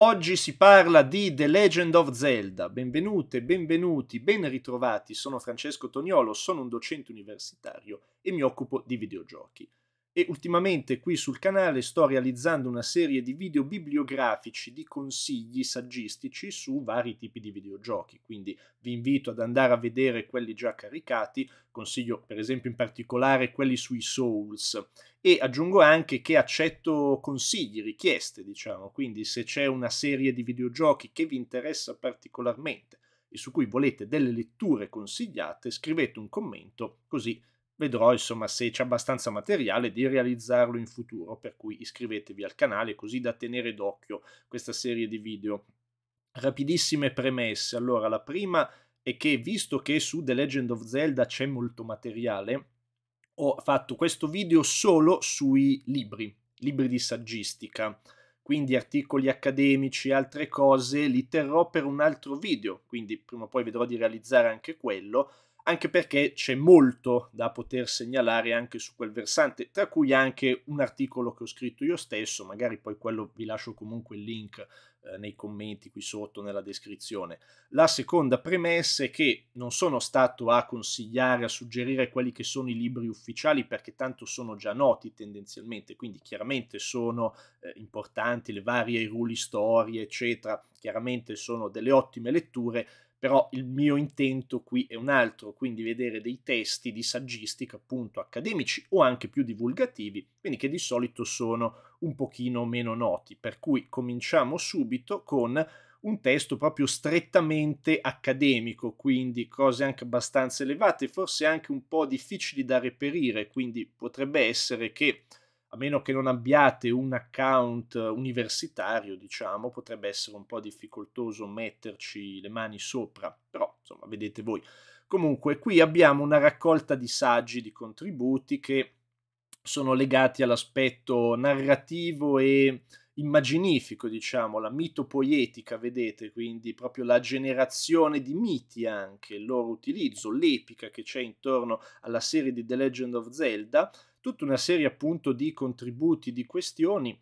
Oggi si parla di The Legend of Zelda. Benvenute, benvenuti, ben ritrovati. Sono Francesco Toniolo, sono un docente universitario e mi occupo di videogiochi. E ultimamente qui sul canale sto realizzando una serie di video bibliografici di consigli saggistici su vari tipi di videogiochi, quindi vi invito ad andare a vedere quelli già caricati, consiglio per esempio in particolare quelli sui Souls e aggiungo anche che accetto consigli, richieste, diciamo, quindi se c'è una serie di videogiochi che vi interessa particolarmente e su cui volete delle letture consigliate, scrivete un commento così vedrò insomma se c'è abbastanza materiale di realizzarlo in futuro, per cui iscrivetevi al canale così da tenere d'occhio questa serie di video. Rapidissime premesse, allora la prima è che visto che su The Legend of Zelda c'è molto materiale, ho fatto questo video solo sui libri, libri di saggistica, quindi articoli accademici e altre cose li terrò per un altro video, quindi prima o poi vedrò di realizzare anche quello, anche perché c'è molto da poter segnalare anche su quel versante, tra cui anche un articolo che ho scritto io stesso, magari poi quello vi lascio comunque il link eh, nei commenti qui sotto nella descrizione. La seconda premessa è che non sono stato a consigliare, a suggerire quelli che sono i libri ufficiali perché tanto sono già noti tendenzialmente, quindi chiaramente sono eh, importanti le varie ruli storie, eccetera, chiaramente sono delle ottime letture, però il mio intento qui è un altro, quindi vedere dei testi di saggistica appunto accademici o anche più divulgativi, quindi che di solito sono un pochino meno noti, per cui cominciamo subito con un testo proprio strettamente accademico, quindi cose anche abbastanza elevate, forse anche un po' difficili da reperire, quindi potrebbe essere che a meno che non abbiate un account universitario, diciamo, potrebbe essere un po' difficoltoso metterci le mani sopra, però insomma, vedete voi. Comunque, qui abbiamo una raccolta di saggi, di contributi che sono legati all'aspetto narrativo e immaginifico, diciamo, la mitopoietica, vedete, quindi proprio la generazione di miti anche, il loro utilizzo, l'epica che c'è intorno alla serie di The Legend of Zelda, tutta una serie appunto di contributi, di questioni,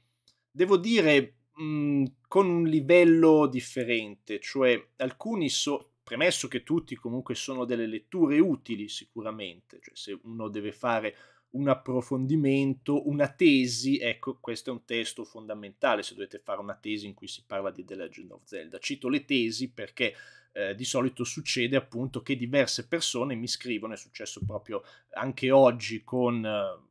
devo dire mh, mhmm, con un livello differente, cioè alcuni so, premesso che tutti comunque sono delle letture utili sicuramente, cioè se uno deve fare un approfondimento, una tesi, ecco, questo è un testo fondamentale se dovete fare una tesi in cui si parla di The Legend of Zelda. Cito le tesi perché eh, di solito succede appunto che diverse persone mi scrivono, è successo proprio anche oggi con eh,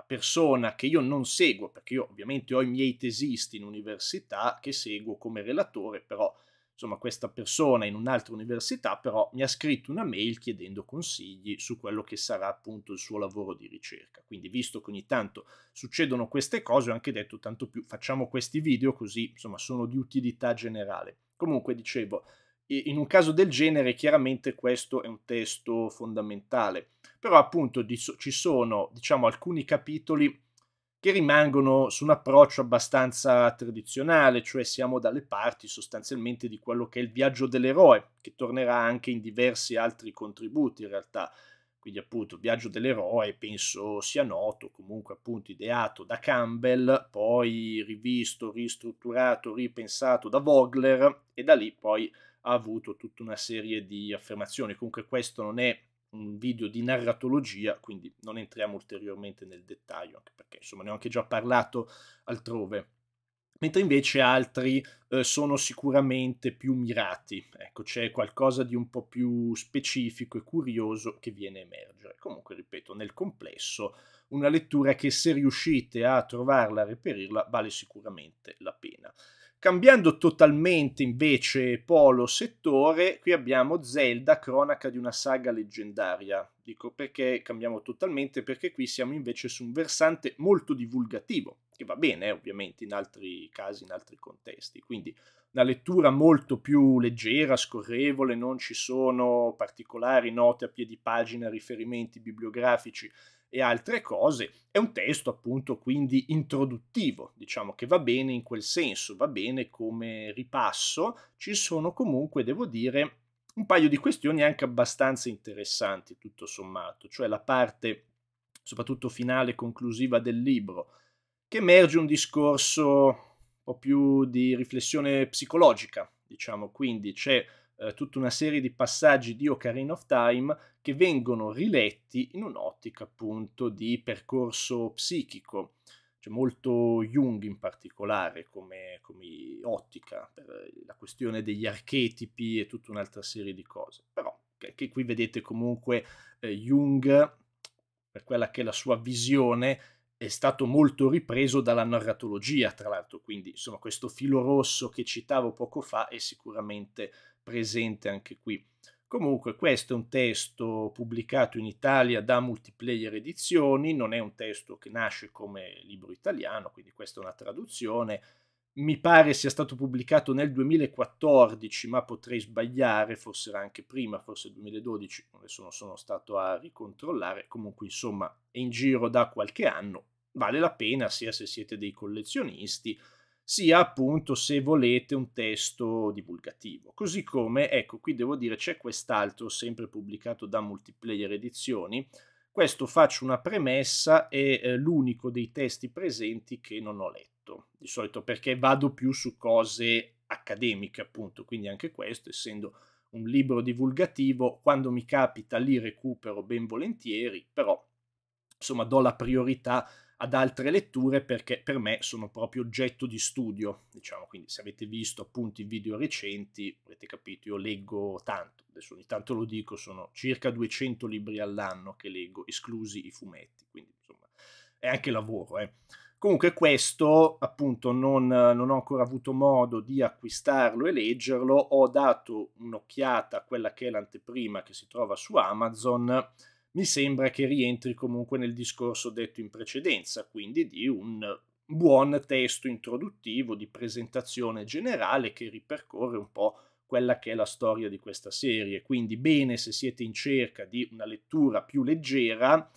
una persona che io non seguo, perché io ovviamente ho i miei tesisti in università che seguo come relatore, però insomma questa persona in un'altra università però mi ha scritto una mail chiedendo consigli su quello che sarà appunto il suo lavoro di ricerca. Quindi visto che ogni tanto succedono queste cose ho anche detto tanto più facciamo questi video così insomma sono di utilità generale. Comunque dicevo, in un caso del genere chiaramente questo è un testo fondamentale però appunto ci sono diciamo alcuni capitoli che rimangono su un approccio abbastanza tradizionale, cioè siamo dalle parti sostanzialmente di quello che è il viaggio dell'eroe, che tornerà anche in diversi altri contributi in realtà. Quindi appunto il viaggio dell'eroe penso sia noto, comunque appunto ideato da Campbell, poi rivisto, ristrutturato, ripensato da Vogler e da lì poi ha avuto tutta una serie di affermazioni. Comunque questo non è un video di narratologia, quindi non entriamo ulteriormente nel dettaglio, anche perché insomma ne ho anche già parlato altrove. Mentre invece altri eh, sono sicuramente più mirati, ecco c'è qualcosa di un po' più specifico e curioso che viene a emergere. Comunque, ripeto, nel complesso una lettura che se riuscite a trovarla, a reperirla, vale sicuramente la pena. Cambiando totalmente invece polo settore, qui abbiamo Zelda, cronaca di una saga leggendaria. Dico perché cambiamo totalmente, perché qui siamo invece su un versante molto divulgativo, che va bene eh, ovviamente in altri casi, in altri contesti. Quindi una lettura molto più leggera, scorrevole, non ci sono particolari note a piedi pagina, riferimenti bibliografici e altre cose. È un testo appunto quindi introduttivo, diciamo che va bene in quel senso, va bene come ripasso, ci sono comunque, devo dire, un paio di questioni anche abbastanza interessanti tutto sommato, cioè la parte soprattutto finale conclusiva del libro, che emerge un discorso un po' più di riflessione psicologica, diciamo, quindi c'è eh, tutta una serie di passaggi di Ocarina of Time che vengono riletti in un'ottica appunto di percorso psichico, cioè molto Jung in particolare come, come ottica, per la questione degli archetipi e tutta un'altra serie di cose. Però anche qui vedete comunque eh, Jung, per quella che è la sua visione, è stato molto ripreso dalla narratologia, tra l'altro, quindi insomma questo filo rosso che citavo poco fa è sicuramente presente anche qui. Comunque questo è un testo pubblicato in Italia da Multiplayer Edizioni, non è un testo che nasce come libro italiano, quindi questa è una traduzione. Mi pare sia stato pubblicato nel 2014, ma potrei sbagliare, forse era anche prima, forse 2012, adesso non sono stato a ricontrollare, comunque insomma è in giro da qualche anno, vale la pena sia se siete dei collezionisti, sia appunto se volete un testo divulgativo. Così come, ecco, qui devo dire c'è quest'altro sempre pubblicato da Multiplayer Edizioni. Questo faccio una premessa, è eh, l'unico dei testi presenti che non ho letto, di solito perché vado più su cose accademiche, appunto, quindi anche questo, essendo un libro divulgativo, quando mi capita li recupero ben volentieri, però insomma do la priorità ad altre letture perché per me sono proprio oggetto di studio, diciamo, quindi se avete visto appunto i video recenti avete capito, io leggo tanto, adesso ogni tanto lo dico, sono circa 200 libri all'anno che leggo, esclusi i fumetti, quindi insomma è anche lavoro. Eh. Comunque questo appunto non, non, ho ancora avuto modo di acquistarlo e leggerlo, ho dato un'occhiata a quella che è l'anteprima che si trova su Amazon, mi sembra che rientri comunque nel discorso detto in precedenza, quindi di un buon testo introduttivo di presentazione generale che ripercorre un po' quella che è la storia di questa serie. Quindi bene se siete in cerca di una lettura più leggera,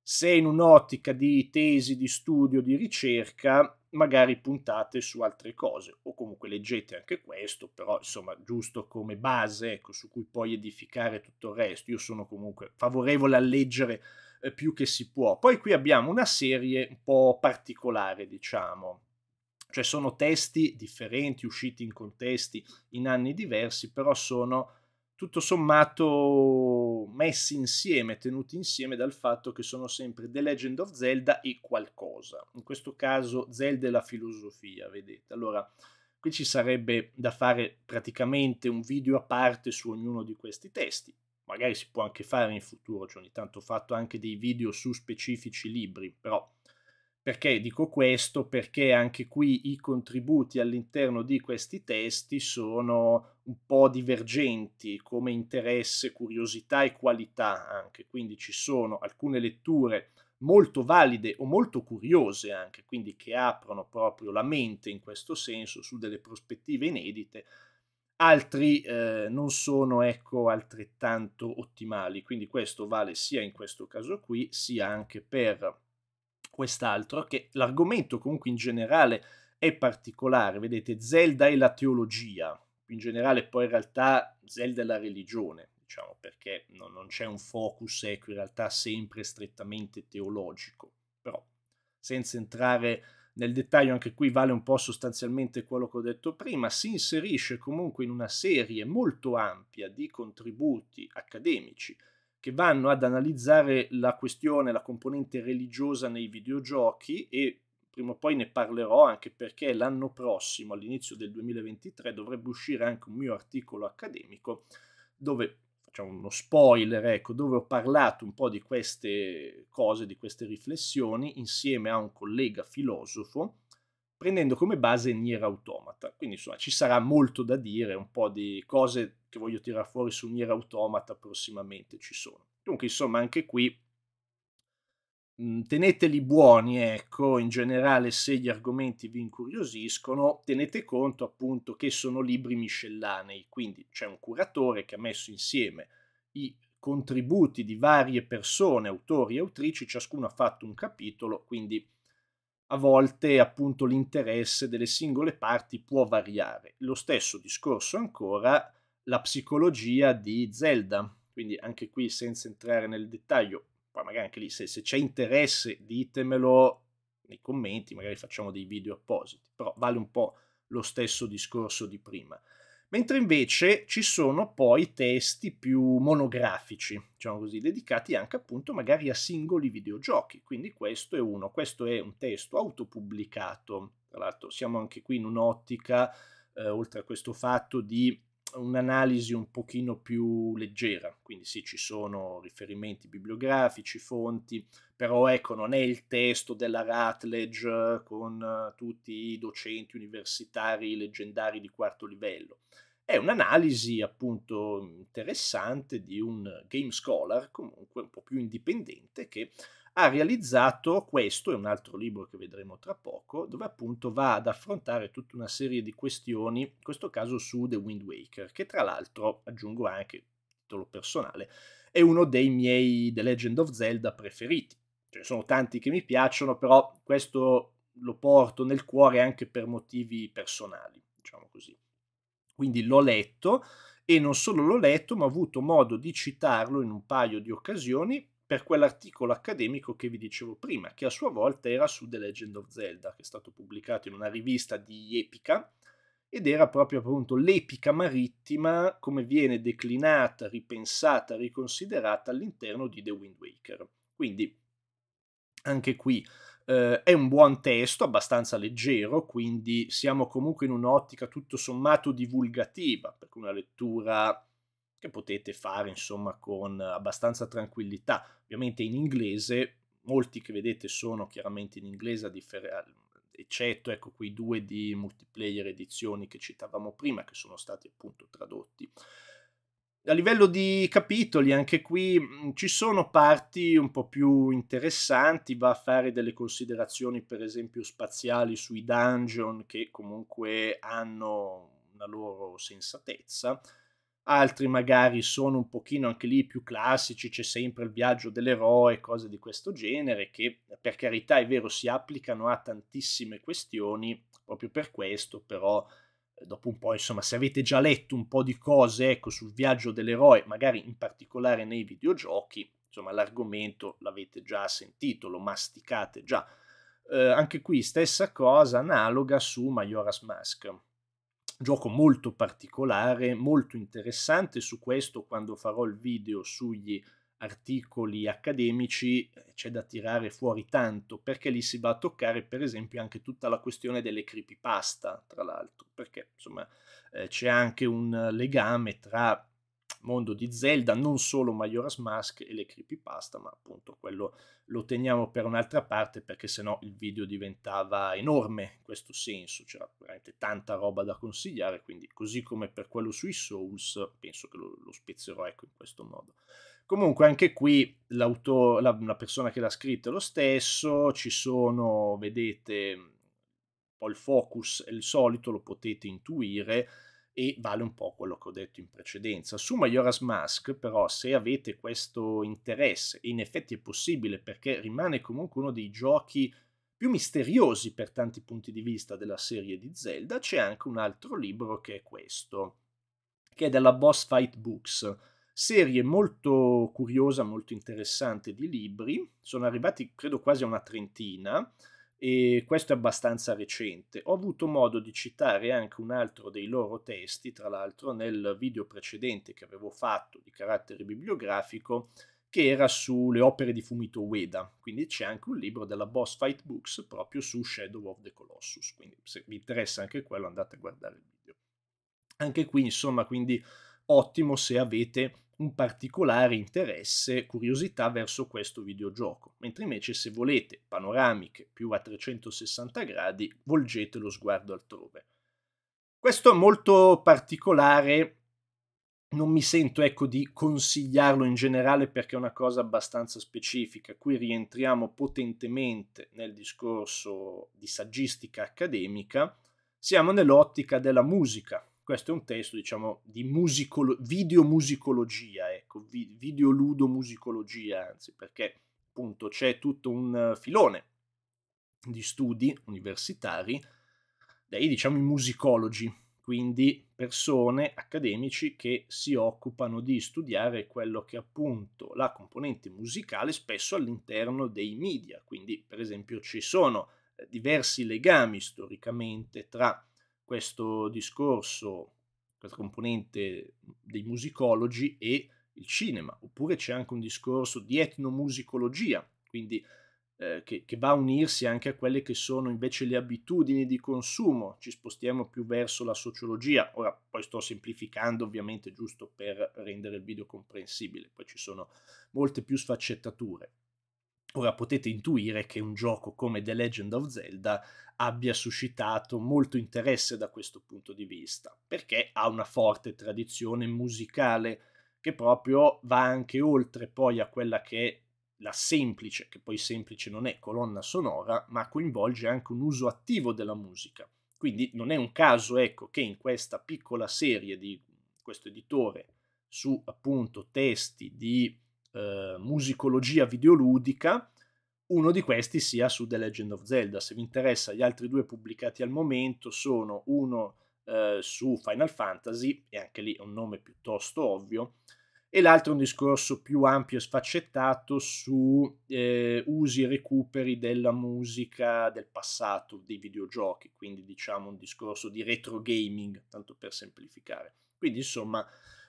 se in un'ottica di tesi di studio, di ricerca, magari puntate su altre cose o comunque leggete anche questo, però insomma giusto come base ecco, su cui poi edificare tutto il resto. Io sono comunque favorevole a leggere eh, più che si può. Poi qui abbiamo una serie un po' particolare, diciamo. Cioè sono testi differenti, usciti in contesti in anni diversi, però sono tutto sommato messi insieme, tenuti insieme dal fatto che sono sempre The Legend of Zelda e qualcosa. In questo caso Zelda e la filosofia, vedete. Allora, qui ci sarebbe da fare praticamente un video a parte su ognuno di questi testi. Magari si può anche fare in futuro, cioè ogni tanto ho fatto anche dei video su specifici libri, però perché dico questo? Perché anche qui i contributi all'interno di questi testi sono un po' divergenti come interesse, curiosità e qualità anche, quindi ci sono alcune letture molto valide o molto curiose anche, quindi che aprono proprio la mente in questo senso su delle prospettive inedite, altri eh, non sono ecco, altrettanto ottimali, quindi questo vale sia in questo caso qui sia anche per quest'altro, che l'argomento comunque in generale è particolare, vedete, Zelda e la teologia, in generale poi in realtà Zelda è la religione, diciamo, perché no, non c'è un focus, ecco, in realtà sempre strettamente teologico, però senza entrare nel dettaglio anche qui vale un po' sostanzialmente quello che ho detto prima, si inserisce comunque in una serie molto ampia di contributi accademici che vanno ad analizzare la questione, la componente religiosa nei videogiochi e prima o poi ne parlerò anche perché l'anno prossimo, all'inizio del 2023, dovrebbe uscire anche un mio articolo accademico dove facciamo uno spoiler, ecco, dove ho parlato un po' di queste cose, di queste riflessioni insieme a un collega filosofo prendendo come base Nier Automata. Quindi insomma ci sarà molto da dire, un po' di cose che voglio tirare fuori su Nier Automata prossimamente ci sono. Dunque, insomma, anche qui teneteli buoni, ecco, in generale se gli argomenti vi incuriosiscono, tenete conto appunto che sono libri miscellanei, quindi c'è un curatore che ha messo insieme i contributi di varie persone, autori e autrici, ciascuno ha fatto un capitolo, quindi a volte appunto l'interesse delle singole parti può variare. Lo stesso discorso ancora la psicologia di Zelda. Quindi anche qui senza entrare nel dettaglio, poi magari anche lì se, se c'è interesse ditemelo nei commenti, magari facciamo dei video appositi, però vale un po' lo stesso discorso di prima. Mentre invece ci sono poi testi più monografici, diciamo così, dedicati anche appunto magari a singoli videogiochi. Quindi questo è uno, questo è un testo autopubblicato. Tra l'altro siamo anche qui in un'ottica, eh, oltre a questo fatto di un'analisi un pochino più leggera, quindi sì, ci sono riferimenti bibliografici, fonti, però ecco, non è il testo della Rutledge eh, con eh, tutti i docenti universitari leggendari di quarto livello. È un'analisi appunto interessante di un game scholar, comunque un po' più indipendente, che ha realizzato questo, è un altro libro che vedremo tra poco, dove appunto va ad affrontare tutta una serie di questioni, in questo caso su The Wind Waker, che tra l'altro, aggiungo anche titolo personale, è uno dei miei The Legend of Zelda preferiti. Ce ne sono tanti che mi piacciono, però questo lo porto nel cuore anche per motivi personali, diciamo così. Quindi l'ho letto e non solo l'ho letto, ma ho avuto modo di citarlo in un paio di occasioni per quell'articolo accademico che vi dicevo prima, che a sua volta era su The Legend of Zelda, che è stato pubblicato in una rivista di Epica, ed era proprio appunto l'epica marittima come viene declinata, ripensata, riconsiderata all'interno di The Wind Waker. Quindi anche qui eh, è un buon testo, abbastanza leggero, quindi siamo comunque in un'ottica tutto sommato divulgativa, perché una lettura che potete fare insomma con abbastanza tranquillità. Ovviamente in inglese, molti che vedete sono chiaramente in inglese, differ- eccetto ecco, quei due di multiplayer edizioni che citavamo prima, che sono stati appunto tradotti. A livello di capitoli, anche qui mm, ci sono parti un po' più interessanti, va a fare delle considerazioni per esempio spaziali sui dungeon che comunque hanno una loro sensatezza altri magari sono un pochino anche lì più classici, c'è sempre il viaggio dell'eroe, cose di questo genere, che per carità è vero si applicano a tantissime questioni, proprio per questo, però eh, dopo un po', insomma, se avete già letto un po' di cose, ecco, sul viaggio dell'eroe, magari in particolare nei videogiochi, insomma, l'argomento l'avete già sentito, lo masticate già. Eh, anche qui stessa cosa, analoga su Majora's Mask gioco molto particolare, molto interessante, su questo quando farò il video sugli articoli accademici eh, c'è da tirare fuori tanto, perché lì si va a toccare per esempio anche tutta la questione delle creepypasta, tra l'altro, perché insomma eh, c'è anche un legame tra mondo di Zelda, non solo Majora's Mask e le creepypasta, ma appunto quello lo teniamo per un'altra parte perché sennò il video diventava enorme in questo senso, c'era veramente tanta roba da consigliare, quindi così come per quello sui Souls, penso che lo, lo spezzerò ecco in questo modo. Comunque anche qui la, la persona che l'ha scritto è lo stesso, ci sono, vedete, il focus è il solito, lo potete intuire, e vale un po' quello che ho detto in precedenza. Su Majora's Mask però se avete questo interesse, e in effetti è possibile perché rimane comunque uno dei giochi più misteriosi per tanti punti di vista della serie di Zelda, c'è anche un altro libro che è questo, che è della Boss Fight Books, serie molto curiosa, molto interessante di libri, sono arrivati credo quasi a una trentina, e questo è abbastanza recente. Ho avuto modo di citare anche un altro dei loro testi, tra l'altro nel video precedente che avevo fatto di carattere bibliografico, che era sulle opere di Fumito Ueda, quindi c'è anche un libro della Boss Fight Books proprio su Shadow of the Colossus, quindi se vi interessa anche quello andate a guardare il video. Anche qui insomma quindi ottimo se avete un particolare interesse, curiosità verso questo videogioco, mentre invece se volete panoramiche più a 360 gradi volgete lo sguardo altrove. Questo è molto particolare non mi sento ecco di consigliarlo in generale perché è una cosa abbastanza specifica, qui rientriamo potentemente nel discorso di saggistica accademica, siamo nell'ottica della musica, questo è un testo, diciamo, di musicolo- videomusicologia, ecco, vi- videoludomusicologia, anzi, perché appunto c'è tutto un eh, filone di studi universitari dei, diciamo, musicologi, quindi persone, accademici che si occupano di studiare quello che è appunto la componente musicale spesso all'interno dei media, quindi per esempio ci sono eh, diversi legami storicamente tra questo discorso, questa componente dei musicologi e il cinema, oppure c'è anche un discorso di etnomusicologia, quindi eh, che, che va a unirsi anche a quelle che sono invece le abitudini di consumo, ci spostiamo più verso la sociologia, ora poi sto semplificando ovviamente giusto per rendere il video comprensibile, poi ci sono molte più sfaccettature. Ora potete intuire che un gioco come The Legend of Zelda abbia suscitato molto interesse da questo punto di vista, perché ha una forte tradizione musicale che proprio va anche oltre poi a quella che è la semplice, che poi semplice non è, colonna sonora, ma coinvolge anche un uso attivo della musica. Quindi non è un caso, ecco, che in questa piccola serie di questo editore su appunto testi di eh, musicologia videoludica, uno di questi sia su The Legend of Zelda. Se vi interessa, gli altri due pubblicati al momento sono uno eh, su Final Fantasy, e anche lì è un nome piuttosto ovvio, e l'altro è un discorso più ampio e sfaccettato su eh, usi e recuperi della musica del passato, dei videogiochi, quindi diciamo un discorso di retro gaming, tanto per semplificare. Quindi insomma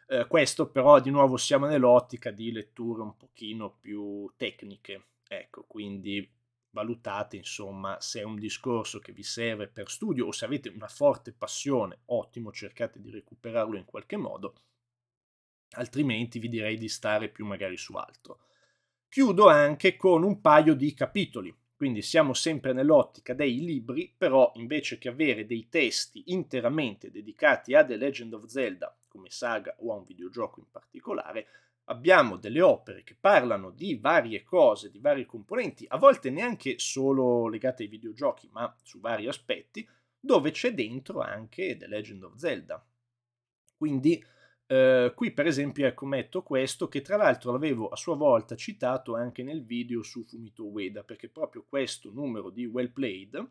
eh, questo però di nuovo siamo nell'ottica di letture un pochino più tecniche, ecco, quindi valutate insomma se è un discorso che vi serve per studio o se avete una forte passione, ottimo, cercate di recuperarlo in qualche modo, altrimenti vi direi di stare più magari su altro. Chiudo anche con un paio di capitoli, quindi siamo sempre nell'ottica dei libri, però invece che avere dei testi interamente dedicati a The Legend of Zelda come saga o a un videogioco in particolare, abbiamo delle opere che parlano di varie cose, di varie componenti, a volte neanche solo legate ai videogiochi, ma su vari aspetti, dove c'è dentro anche The Legend of Zelda. Quindi eh, qui per esempio ecco metto questo che tra l'altro l'avevo a sua volta citato anche nel video su Fumito Ueda perché proprio questo numero di Well Played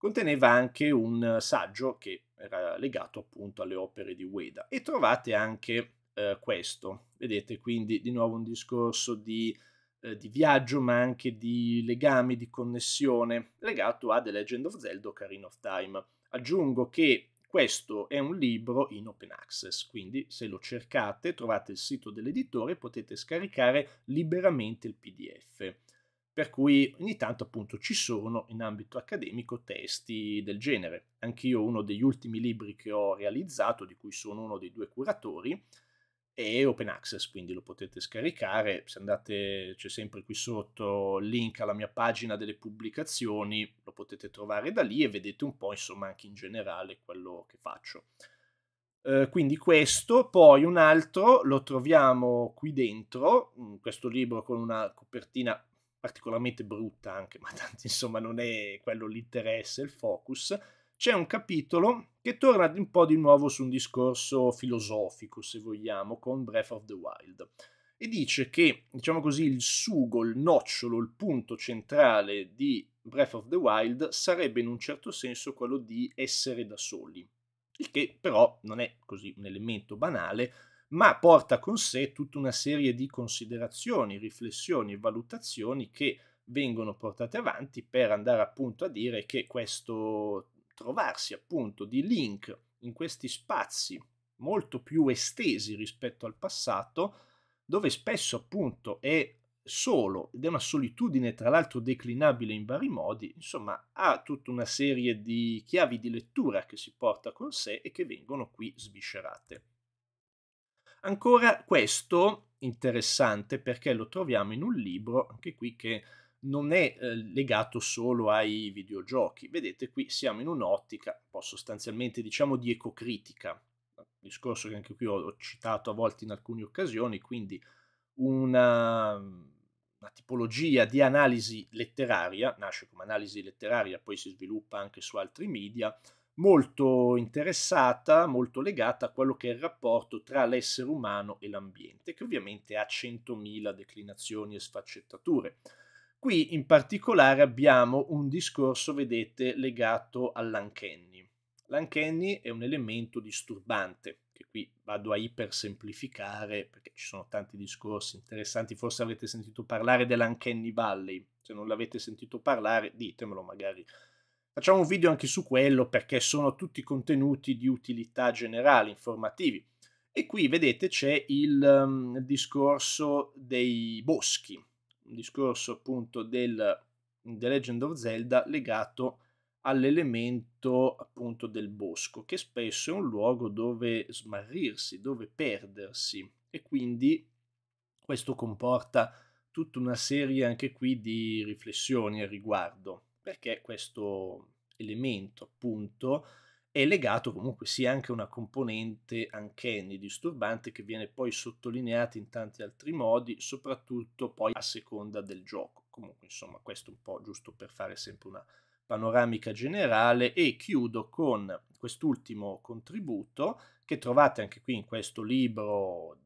conteneva anche un eh, saggio che era legato appunto alle opere di Ueda e trovate anche eh, questo. Vedete quindi di nuovo un discorso di, eh, di, viaggio ma anche di legami, di connessione legato a The Legend of Zelda Ocarina of Time. Aggiungo che questo è un libro in open access, quindi se lo cercate trovate il sito dell'editore e potete scaricare liberamente il PDF per cui ogni tanto appunto ci sono in ambito accademico testi del genere. Anch'io uno degli ultimi libri che ho realizzato, di cui sono uno dei due curatori, è open access, quindi lo potete scaricare. Se andate, c'è sempre qui sotto il link alla mia pagina delle pubblicazioni, lo potete trovare da lì e vedete un po', insomma, anche in generale quello che faccio. Eh, quindi questo, poi un altro lo troviamo qui dentro, mm, questo libro con una copertina particolarmente brutta anche, ma tanto insomma non è quello l'interesse, il focus, c'è un capitolo che torna un po' di nuovo su un discorso filosofico, se vogliamo, con Breath of the Wild. E dice che, diciamo così, il sugo, il nocciolo, il punto centrale di Breath of the Wild sarebbe in un certo senso quello di essere da soli. Il che però non è così un elemento banale, ma porta con sé tutta una serie di considerazioni, riflessioni e valutazioni che vengono portate avanti per andare appunto a dire che questo trovarsi appunto di link in questi spazi molto più estesi rispetto al passato, dove spesso appunto è solo ed è una solitudine tra l'altro declinabile in vari modi, insomma ha tutta una serie di chiavi di lettura che si porta con sé e che vengono qui sviscerate. Ancora questo, interessante perché lo troviamo in un libro, anche qui che non è eh, legato solo ai videogiochi. Vedete, qui siamo in un'ottica un po' sostanzialmente diciamo di ecocritica, discorso che anche qui ho, ho citato a volte in alcune occasioni, quindi una, una, tipologia di analisi letteraria, nasce come analisi letteraria, poi si sviluppa anche su altri media, molto interessata, molto legata a quello che è il rapporto tra l'essere umano e l'ambiente, che ovviamente ha 100.000 declinazioni e sfaccettature. Qui in particolare abbiamo un discorso, vedete, legato all'ankenny. L'ankenny è un elemento disturbante, che qui vado a ipersemplificare perché ci sono tanti discorsi interessanti, forse avete sentito parlare dell'ankenny valley, se non l'avete sentito parlare ditemelo magari Facciamo un video anche su quello perché sono tutti contenuti di utilità generale, informativi. E qui vedete c'è il um, discorso dei boschi, un discorso appunto del The Legend of Zelda legato all'elemento appunto del bosco, che spesso è un luogo dove smarrirsi, dove perdersi e quindi questo comporta tutta una serie anche qui di riflessioni al riguardo perché questo elemento appunto è legato comunque sia anche a una componente anch'enne disturbante che viene poi sottolineata in tanti altri modi, soprattutto poi a seconda del gioco. Comunque insomma questo un po' giusto per fare sempre una panoramica generale e chiudo con quest'ultimo contributo che trovate anche qui in questo libro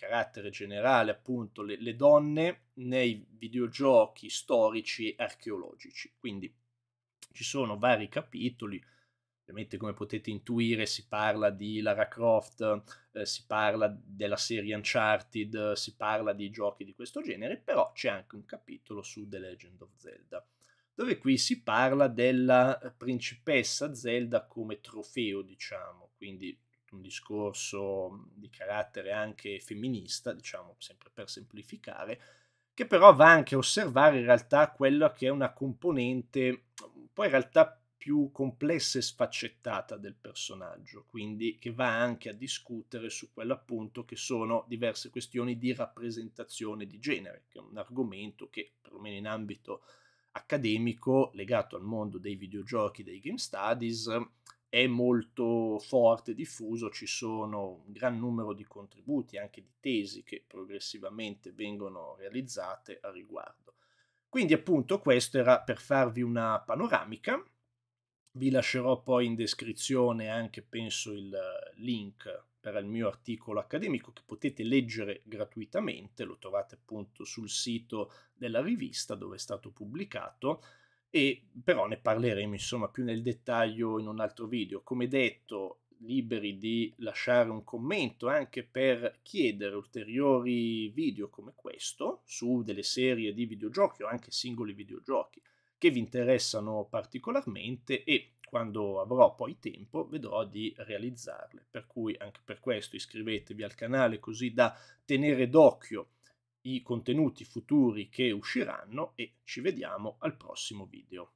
carattere generale appunto le, le donne nei videogiochi storici archeologici. Quindi ci sono vari capitoli, ovviamente come potete intuire si parla di Lara Croft, eh, si parla della serie Uncharted, si parla di giochi di questo genere, però c'è anche un capitolo su The Legend of Zelda, dove qui si parla della principessa Zelda come trofeo, diciamo, quindi un discorso mhmm, di carattere anche femminista, diciamo sempre per semplificare, che però va anche a osservare in realtà quella che è una componente mhmm, poi in realtà più complessa e sfaccettata del personaggio, quindi che va anche a discutere su quello appunto che sono diverse questioni di rappresentazione di genere, che è un argomento che perlomeno in ambito accademico legato al mondo dei videogiochi, dei game studies, è molto forte, diffuso, ci sono un gran numero di contributi, anche di tesi che progressivamente vengono realizzate a riguardo. Quindi appunto questo era per farvi una panoramica, vi lascerò poi in descrizione anche penso il link per il mio articolo accademico che potete leggere gratuitamente, lo trovate appunto sul sito della rivista dove è stato pubblicato e però ne parleremo insomma più nel dettaglio in un altro video. Come detto, liberi di lasciare un commento anche per chiedere ulteriori video come questo su delle serie di videogiochi o anche singoli videogiochi che vi interessano particolarmente e quando avrò poi tempo vedrò di realizzarle. Per cui anche per questo iscrivetevi al canale così da tenere d'occhio i contenuti futuri che usciranno e ci vediamo al prossimo video.